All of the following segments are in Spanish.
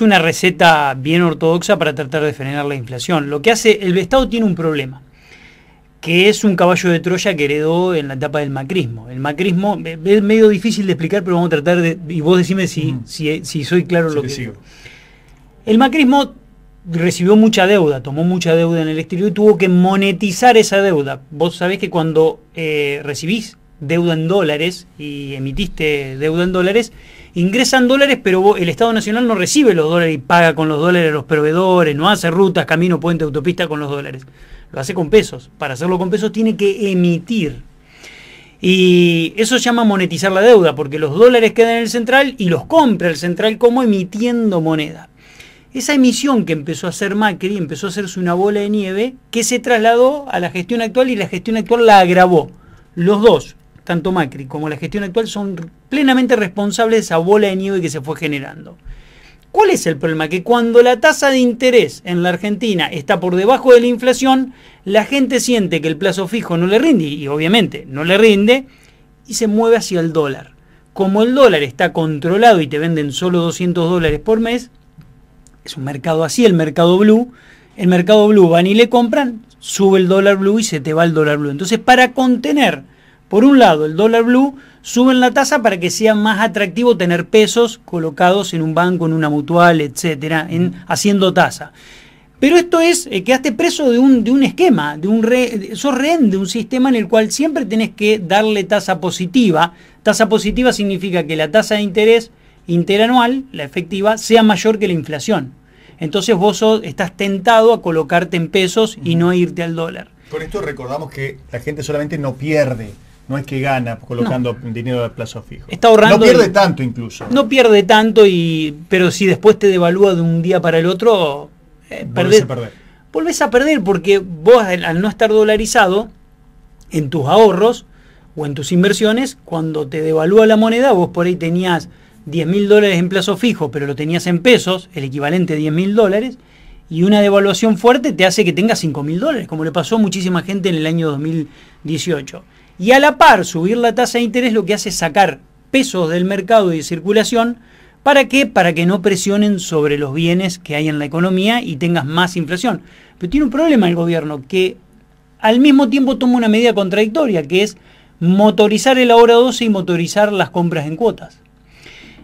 una receta bien ortodoxa para tratar de frenar la inflación. Lo que hace, el Estado tiene un problema, que es un caballo de Troya que heredó en la etapa del macrismo. El macrismo eh, es medio difícil de explicar, pero vamos a tratar de, y vos decime si, si, soy claro lo que digo. El macrismo recibió mucha deuda, tomó mucha deuda en el exterior y tuvo que monetizar esa deuda. Vos sabés que cuando eh, recibís deuda en dólares y emitiste deuda en dólares, ingresan dólares, pero el Estado Nacional no recibe los dólares y paga con los dólares a los proveedores, no hace rutas, camino, puente, autopista con los dólares. Lo hace con pesos. Para hacerlo con pesos tiene que emitir. Y eso se llama monetizar la deuda, porque los dólares quedan en el central y los compra el central como emitiendo moneda. Esa emisión que empezó a hacer Macri empezó a hacerse una bola de nieve que se trasladó a la gestión actual y la gestión actual la agravó. Los dos, tanto Macri como la gestión actual son plenamente responsables de esa bola de nieve que se fue generando. ¿Cuál es el problema? Que cuando la tasa de interés en la Argentina está por debajo de la inflación, la gente siente que el plazo fijo no le rinde, y obviamente no le rinde, y se mueve hacia el dólar. Como el dólar está controlado y te venden solo 200 dólares por mes, es un mercado así, el mercado blue, el mercado blue van y le compran, sube el dólar blue y se te va el dólar blue. Entonces, para contener por un lado, el dólar blue suben la tasa para que sea más atractivo tener pesos colocados en un banco, en una mutual, etcétera, haciendo tasa. Pero esto es, eh, quedaste preso de un, esquema, de un sos rehén de un sistema en el cual siempre tenés que darle tasa positiva. Tasa positiva significa que la tasa de interés interanual, la efectiva, sea mayor que la inflación. Entonces vos estás tentado a colocarte en pesos y no irte al dólar. Con esto recordamos que la gente solamente no pierde no es que gana colocando dinero de plazo fijo. Está ahorrando. No pierde tanto incluso. No pierde tanto, y pero si después te devalúa de un día para el otro, eh, volvés, a perder. volvés a perder. porque vos al no estar dolarizado en tus ahorros o en tus inversiones, cuando te devalúa la moneda, vos por ahí tenías 10 mil dólares en plazo fijo, pero lo tenías en pesos, el equivalente a 10 mil dólares, y una devaluación fuerte te hace que tengas cinco mil dólares, como le pasó a muchísima gente en el año 2018. Y a la par, subir la tasa de interés lo que hace es sacar pesos del mercado y de circulación. ¿Para qué? Para que no presionen sobre los bienes que hay en la economía y tengas más inflación. Pero tiene un problema el gobierno que al mismo tiempo toma una medida contradictoria, que es motorizar el ahora 12 y motorizar las compras en cuotas.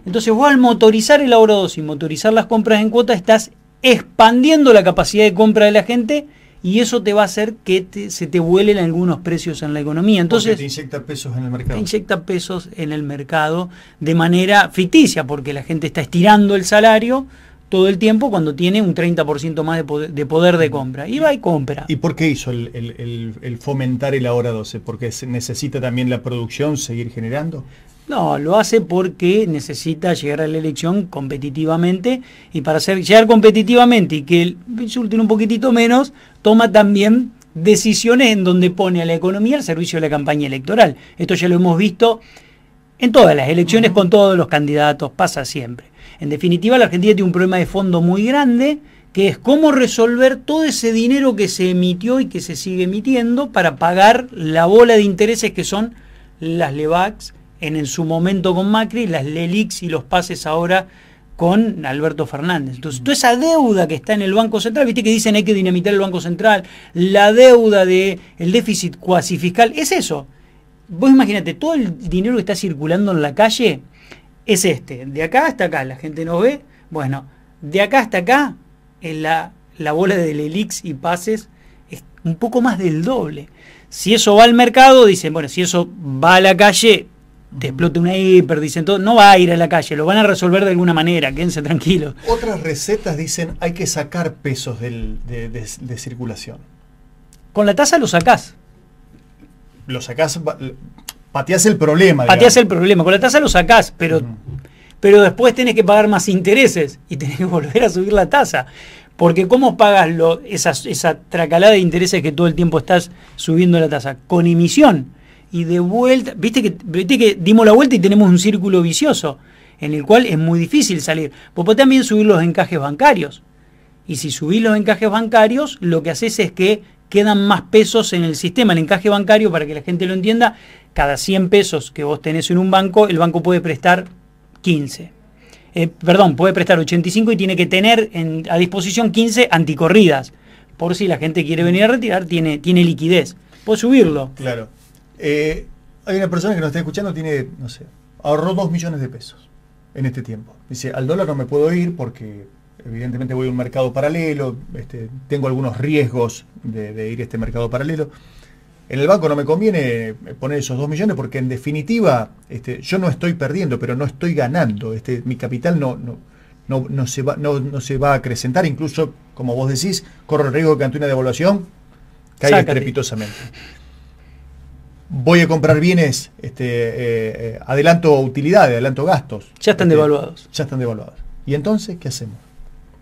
Entonces vos al motorizar el ahora 12 y motorizar las compras en cuotas estás expandiendo la capacidad de compra de la gente y eso te va a hacer que se te vuelen algunos precios en la economía. Entonces, porque te inyecta pesos en el mercado. inyecta pesos en el mercado de manera ficticia, porque la gente está estirando el salario todo el tiempo cuando tiene un 30% más de poder, de poder, de compra. Y va y compra. ¿Y por qué hizo el, fomentar el ahora 12? ¿Porque se necesita también la producción seguir generando? No, lo hace porque necesita llegar a la elección competitivamente y para llegar competitivamente y que el un poquitito menos, toma también decisiones en donde pone a la economía al servicio de la campaña electoral. Esto ya lo hemos visto en todas las elecciones con todos los candidatos, pasa siempre. En definitiva, la Argentina tiene un problema de fondo muy grande, que es cómo resolver todo ese dinero que se emitió y que se sigue emitiendo para pagar la bola de intereses que son las LEVACs, en, su momento con Macri, las Lelix y los pases ahora con Alberto Fernández. Entonces, toda esa deuda que está en el Banco Central, viste que dicen hay que dinamitar el Banco Central, la deuda del déficit cuasi fiscal, es eso. Vos imagínate, todo el dinero que está circulando en la calle es este. De acá hasta acá, la gente no ve. Bueno, de acá hasta acá, en la, bola de elix y pases es un poco más del doble. Si eso va al mercado, dicen, bueno, si eso va a la calle, te explote una hiper, dicen todo, no va a ir a la calle, lo van a resolver de alguna manera, quédense tranquilos. Otras recetas dicen hay que sacar pesos del, de, circulación. Con la tasa lo sacás. Lo sacás, pateás el problema. Pateás el problema, con la tasa lo sacás, pero, pero después tenés que pagar más intereses y tenés que volver a subir la tasa. Porque ¿cómo pagas esa, esa tracalada de intereses que todo el tiempo estás subiendo la tasa? Con emisión y de vuelta. Viste que, viste que dimos la vuelta y tenemos un círculo vicioso en el cual es muy difícil salir. Vos podés también subir los encajes bancarios. Y si subís los encajes bancarios, lo que haces es que quedan más pesos en el sistema. El encaje bancario, para que la gente lo entienda, cada 100 pesos que vos tenés en un banco, el banco puede prestar 15. Eh, perdón, puede prestar 85 y tiene que tener a disposición 15 anticorridas. Por si la gente quiere venir a retirar, tiene, tiene liquidez. Puedes subirlo. Claro. Eh, hay una persona que nos está escuchando, tiene, no sé, ahorró 2 millones de pesos en este tiempo. Dice, al dólar no me puedo ir porque evidentemente voy a un mercado paralelo, este, tengo algunos riesgos de, ir a este mercado paralelo. En el banco no me conviene eh, poner esos 2 millones porque en definitiva este, yo no estoy perdiendo, pero no estoy ganando. Este, mi capital no, no, se va, no, se va a acrecentar, incluso como vos decís, corro el riesgo de que ante una devaluación caiga estrepitosamente voy a comprar bienes, este, eh, adelanto utilidades, adelanto gastos. Ya están este, devaluados. Ya están devaluados. ¿Y entonces qué hacemos?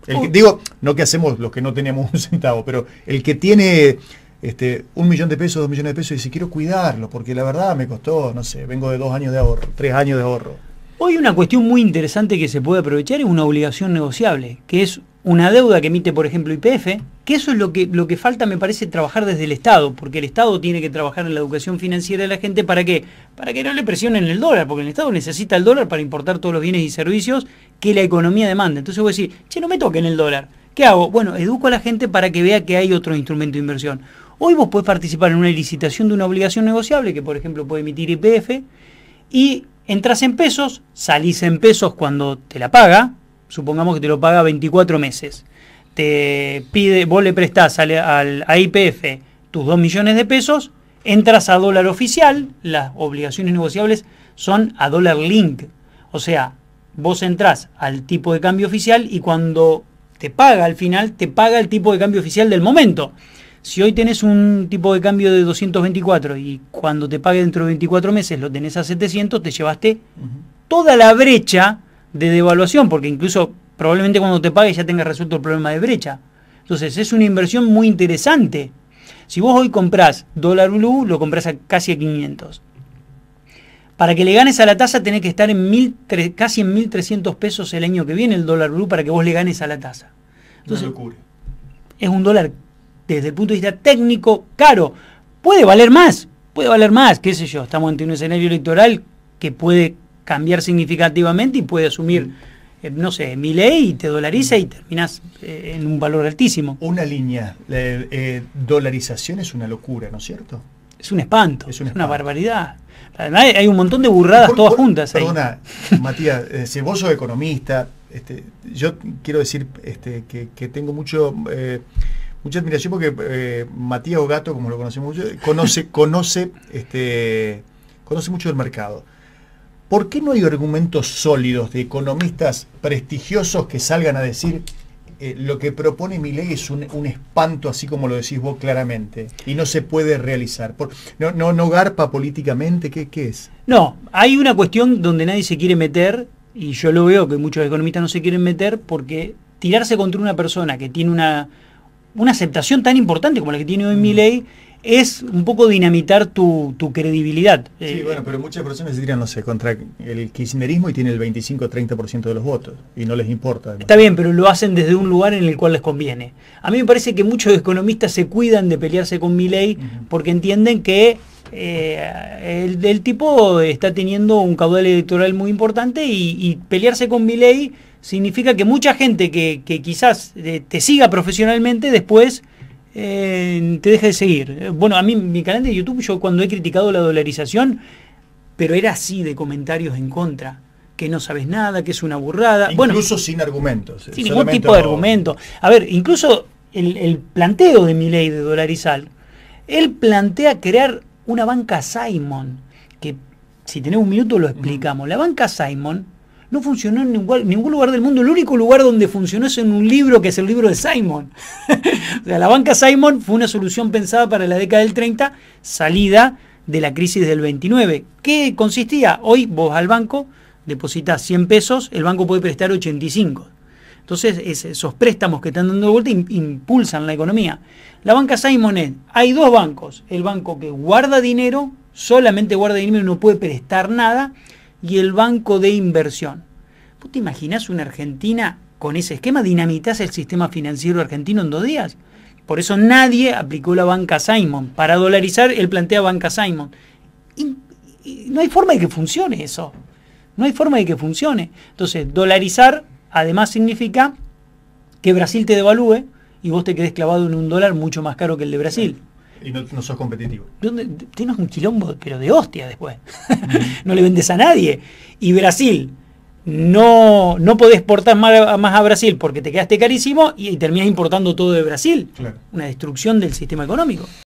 El digo, no que hacemos los que no teníamos un centavo, pero el que tiene este, un millón de pesos, dos millones de pesos, y dice, quiero cuidarlo, porque la verdad me costó, no sé, vengo de dos años de ahorro, tres años de ahorro. Hoy una cuestión muy interesante que se puede aprovechar es una obligación negociable, que es una deuda que emite, por ejemplo, IPF, que eso es lo que, lo que falta, me parece, trabajar desde el Estado, porque el Estado tiene que trabajar en la educación financiera de la gente, ¿para qué? Para que no le presionen el dólar, porque el Estado necesita el dólar para importar todos los bienes y servicios que la economía demanda. Entonces voy a decir, che, no me toquen el dólar. ¿Qué hago? Bueno, educo a la gente para que vea que hay otro instrumento de inversión. Hoy vos podés participar en una licitación de una obligación negociable, que por ejemplo puede emitir IPF, y entras en pesos, salís en pesos cuando te la paga, supongamos que te lo paga 24 meses te pide, vos le prestás al, al IPF tus 2 millones de pesos, entras a dólar oficial, las obligaciones negociables son a dólar link. O sea, vos entras al tipo de cambio oficial y cuando te paga al final, te paga el tipo de cambio oficial del momento. Si hoy tenés un tipo de cambio de 224 y cuando te pague dentro de 24 meses lo tenés a 700, te llevaste toda la brecha de devaluación, porque incluso probablemente cuando te pagues ya tengas resuelto el problema de brecha. Entonces es una inversión muy interesante. Si vos hoy comprás dólar blue, lo compras a casi a 500. Para que le ganes a la tasa tenés que estar en casi en 1.300 pesos el año que viene el dólar blue para que vos le ganes a la tasa. Entonces, es un dólar desde el punto de vista técnico caro. Puede valer más, puede valer más, qué sé yo. Estamos ante un escenario electoral que puede cambiar significativamente y puede asumir... Mm. Eh, no sé, mi ley te dolariza y terminás eh, en un valor altísimo. Una línea, La eh, dolarización es una locura, ¿no es cierto? Es un espanto, es, una barbaridad. hay un montón de burradas todas juntas. Perdona, Matías, si vos sos economista, este, yo quiero decir este, que, tengo mucho mucha admiración porque Matías Ogato, como lo conocemos conoce, conoce, este, conoce mucho del mercado. ¿por qué no hay argumentos sólidos de economistas prestigiosos que salgan a decir eh, lo que propone mi ley es un, espanto, así como lo decís vos claramente, y no se puede realizar. no, no, ¿No garpa políticamente? ¿qué, ¿Qué es? No, hay una cuestión donde nadie se quiere meter, y yo lo veo que muchos economistas no se quieren meter, porque tirarse contra una persona que tiene una, aceptación tan importante como la que tiene hoy mi mm. ley, es un poco dinamitar tu, credibilidad. Sí, eh, bueno, pero muchas personas dirían, no sé, contra el kirchnerismo y tiene el 25-30% de los votos y no les importa. Está bien, pero lo hacen desde un lugar en el cual les conviene. A mí me parece que muchos economistas se cuidan de pelearse con Milei porque entienden que eh, el, tipo está teniendo un caudal electoral muy importante y, pelearse con Milei significa que mucha gente que quizás eh, te siga profesionalmente después eh, te deja de seguir. Eh, bueno, a mí mi canal de YouTube, yo cuando he criticado la dolarización, pero era así de comentarios en contra que no sabes nada, que es una burrada. Incluso sin argumentos. Eh, sin ningún tipo de argumento. A ver, incluso el, el planteo de mi ley de dolarizar, él plantea crear una banca Simon, que si tenés un minuto lo explicamos. La banca Simon no funcionó en ningún, lugar del mundo. El único lugar donde funcionó es en un libro que es el libro de Simon. o sea, la banca Simon fue una solución pensada para la década del 30, salida de la crisis del 29. ¿Qué consistía? Hoy vos al banco depositas 100 pesos, el banco puede prestar 85. Entonces, esos préstamos que están dando vuelta impulsan la economía. La banca es... hay dos bancos. El banco que guarda dinero, solamente guarda dinero y no puede prestar nada y el banco de inversión. ¿Vos te imaginas una Argentina con ese esquema? ¿Dinamitas el sistema financiero argentino en dos días? Por eso nadie aplicó la banca Simon. Para dolarizar, él plantea banca Simon. no hay forma de que funcione eso. No hay forma de que funcione. Entonces, dolarizar además significa que Brasil te devalúe y vos te quedes clavado en un dólar mucho más caro que el de Brasil. Y no, sos competitivo. Tienes un quilombo, pero de hostia después. no le vendes a nadie. Y Brasil, no, no podés exportar más a, Brasil porque te quedaste carísimo y, terminás importando todo de Brasil. Una destrucción del sistema económico.